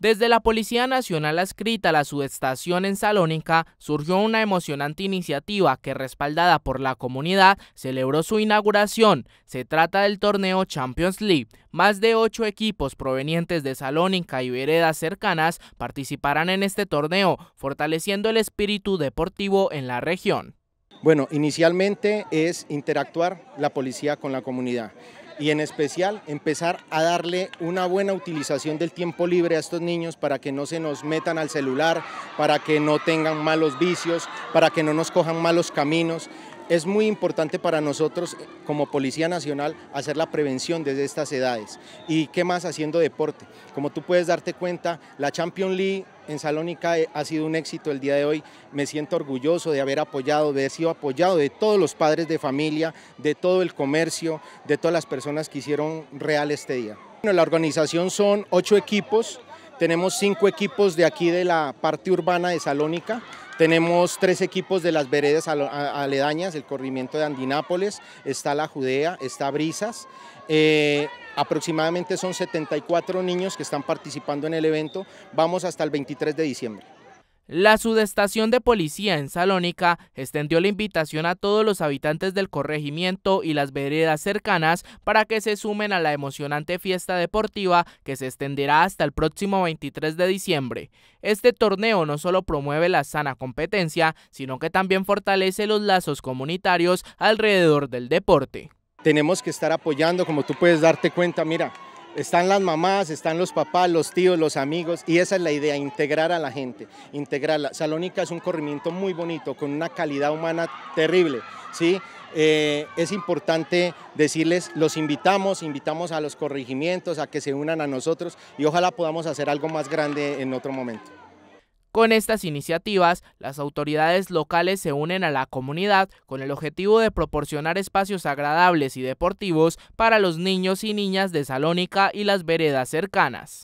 Desde la Policía Nacional adscrita a la subestación en Salónica surgió una emocionante iniciativa que respaldada por la comunidad celebró su inauguración. Se trata del torneo Champions League. Más de ocho equipos provenientes de Salónica y veredas cercanas participarán en este torneo, fortaleciendo el espíritu deportivo en la región. Bueno, inicialmente es interactuar la policía con la comunidad y en especial empezar a darle una buena utilización del tiempo libre a estos niños para que no se nos metan al celular, para que no tengan malos vicios, para que no nos cojan malos caminos. Es muy importante para nosotros como Policía Nacional hacer la prevención desde estas edades. ¿Y qué más haciendo deporte? Como tú puedes darte cuenta, la Champions League en Salónica eh, ha sido un éxito el día de hoy. Me siento orgulloso de haber apoyado, de haber sido apoyado de todos los padres de familia, de todo el comercio, de todas las personas que hicieron real este día. Bueno, la organización son ocho equipos, tenemos cinco equipos de aquí de la parte urbana de Salónica, tenemos tres equipos de las veredas aledañas, el corrimiento de Andinápolis, está la Judea, está Brisas. Eh, Aproximadamente son 74 niños que están participando en el evento. Vamos hasta el 23 de diciembre. La subestación de policía en Salónica extendió la invitación a todos los habitantes del corregimiento y las veredas cercanas para que se sumen a la emocionante fiesta deportiva que se extenderá hasta el próximo 23 de diciembre. Este torneo no solo promueve la sana competencia, sino que también fortalece los lazos comunitarios alrededor del deporte tenemos que estar apoyando, como tú puedes darte cuenta, mira, están las mamás, están los papás, los tíos, los amigos, y esa es la idea, integrar a la gente, integrarla. Salónica es un corrimiento muy bonito, con una calidad humana terrible, ¿sí? Eh, es importante decirles, los invitamos, invitamos a los corregimientos, a que se unan a nosotros y ojalá podamos hacer algo más grande en otro momento. Con estas iniciativas, las autoridades locales se unen a la comunidad con el objetivo de proporcionar espacios agradables y deportivos para los niños y niñas de Salónica y las veredas cercanas.